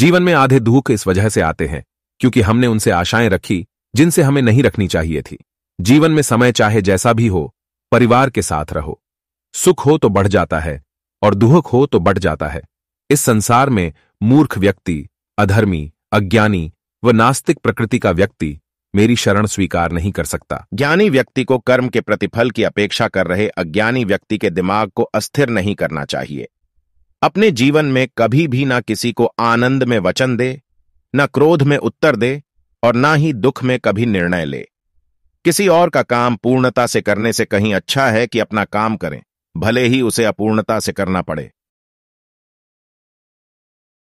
जीवन में आधे दुख इस वजह से आते हैं क्योंकि हमने उनसे आशाएं रखी जिनसे हमें नहीं रखनी चाहिए थी जीवन में समय चाहे जैसा भी हो परिवार के साथ रहो सुख हो तो बढ़ जाता है और दुहक हो तो बढ़ जाता है इस संसार में मूर्ख व्यक्ति अधर्मी अज्ञानी व नास्तिक प्रकृति का व्यक्ति मेरी शरण स्वीकार नहीं कर सकता ज्ञानी व्यक्ति को कर्म के प्रतिफल की अपेक्षा कर रहे अज्ञानी व्यक्ति के दिमाग को अस्थिर नहीं करना चाहिए अपने जीवन में कभी भी ना किसी को आनंद में वचन दे ना क्रोध में उत्तर दे और ना ही दुख में कभी निर्णय ले किसी और का काम पूर्णता से करने से कहीं अच्छा है कि अपना काम करें भले ही उसे अपूर्णता से करना पड़े